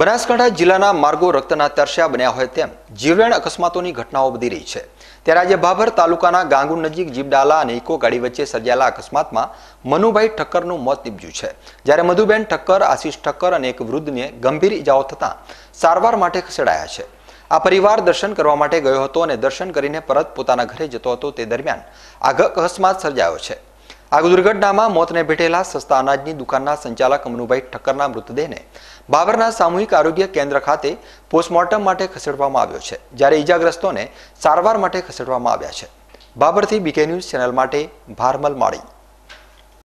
બનાસકાંઠા જિલ્લાના માર્ગો રક્તના તરસ્યા બન્યા હોય તેમ જીવલેણ અકસ્માતોની ઘટનાઓ વધી રહી છે ત્યારે આજે ભાભર તાલુકાના ગાંગુ નજીક જીબડાલા અને ઇકો ગાડી વચ્ચે સર્જાયેલા અકસ્માતમાં મનુભાઈ ઠક્કરનું મોત નીપજ્યું છે જ્યારે મધુબેન ઠક્કર આશીષ ઠક્કર અને એક વૃદ્ધને ગંભીર ઇજાઓ થતાં સારવાર માટે ખસેડાયા છે આ પરિવાર દર્શન કરવા માટે ગયો હતો અને દર્શન કરીને પરત પોતાના ઘરે જતો હતો તે દરમિયાન આ અકસ્માત સર્જાયો છે આગ દુર્ઘટનામાં મોતને ભેટેલા સસ્તા અનાજની દુકાનના સંચાલક અમનુભાઈ ઠક્કરના મૃતદેહને બાબરના સામૂહિક આરોગ્ય કેન્દ્ર ખાતે પોસ્ટમોર્ટમ માટે ખસેડવામાં આવ્યો છે જ્યારે ઇજાગ્રસ્તોને સારવાર માટે ખસેડવામાં આવ્યા છે બાબરથી બીકે ન્યૂઝ ચેનલ માટે ભારમલ માળી